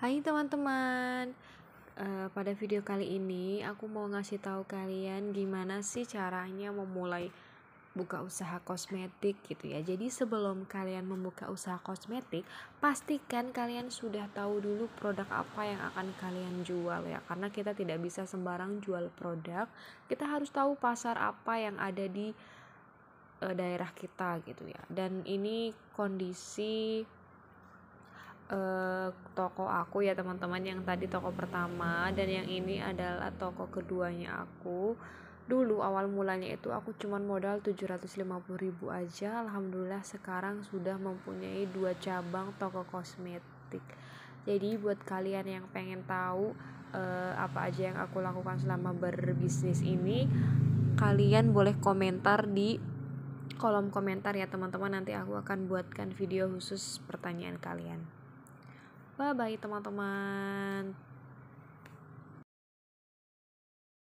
Hai teman-teman, uh, pada video kali ini aku mau ngasih tahu kalian gimana sih caranya memulai buka usaha kosmetik gitu ya. Jadi sebelum kalian membuka usaha kosmetik, pastikan kalian sudah tahu dulu produk apa yang akan kalian jual ya. Karena kita tidak bisa sembarang jual produk, kita harus tahu pasar apa yang ada di uh, daerah kita gitu ya. Dan ini kondisi uh, toko aku ya teman-teman yang tadi toko pertama dan yang ini adalah toko keduanya aku dulu awal mulanya itu aku cuman modal 750.000 aja alhamdulillah sekarang sudah mempunyai dua cabang toko kosmetik jadi buat kalian yang pengen tahu uh, apa aja yang aku lakukan selama berbisnis ini kalian boleh komentar di kolom komentar ya teman-teman nanti aku akan buatkan video khusus pertanyaan kalian Bye bye teman-teman.